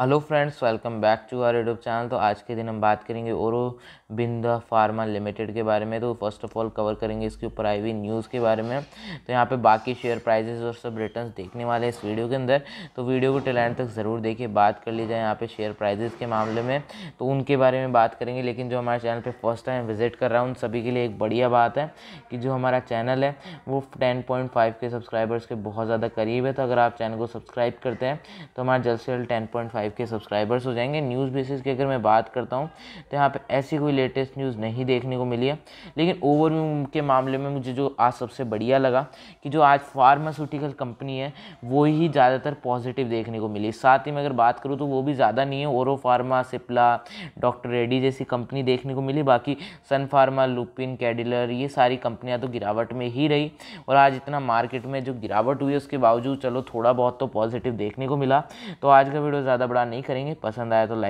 hello friends welcome back to our YouTube channel तो आज के दिन हम बात करेंगे ओरो बिंदा फार्मा लिमिटेड के बारे में तो फर्स्ट ऑफ ऑल कवर करेंगे इसके ऊपर आई हुई न्यूज़ के बारे में तो यहाँ पे बाकी शेयर प्राइजेस और सब रिटर्न्स देखने वाले हैं इस वीडियो के अंदर तो वीडियो को टेलेंट तक ज़रूर देखिए बात कर ली जाए यहाँ पे शेयर प्राइजेस के मामले में तो उनके बारे में बात करेंगे लेकिन जो हमारे चैनल पर फर्स्ट टाइम विजिट कर रहा हूँ उन सभी के लिए एक बढ़िया बात है कि जो हमारा चैनल है वो ten point five K subscribers के बहुत ज़्यादा करीब है तो अगर आप चैनल को सब्सक्राइब करते हैं तो हमारा जल्द से जल्द ten point five five K subscribers हो जाएंगे न्यूज़ बेसिस की अगर मैं बात करता हूँ तो यहाँ पर ऐसी कोई लेटेस्ट न्यूज़ नहीं देखने को मिली है लेकिन ओवरव्यू के मामले में मुझे जो आज सबसे बढ़िया लगा कि जो आज फार्मास्यूटिकल कंपनी है वो ही ज़्यादातर पॉजिटिव देखने को मिली साथ ही मैं अगर बात करूँ तो वो भी ज़्यादा नहीं है ओरो फार्मा सिप्ला डॉक्टर रेड्डी जैसी कंपनी देखने को मिली बाकी सन फार्मा लुपिन कैडिलर ये सारी कंपनियाँ तो गिरावट में ही रही और आज इतना मार्केट में जो गिरावट हुई उसके बावजूद चलो थोड़ा बहुत तो पॉजिटिव देखने को मिला तो आज का वीडियो ज़्यादा थोड़ा नहीं करेंगे पसंद आया तो लाइक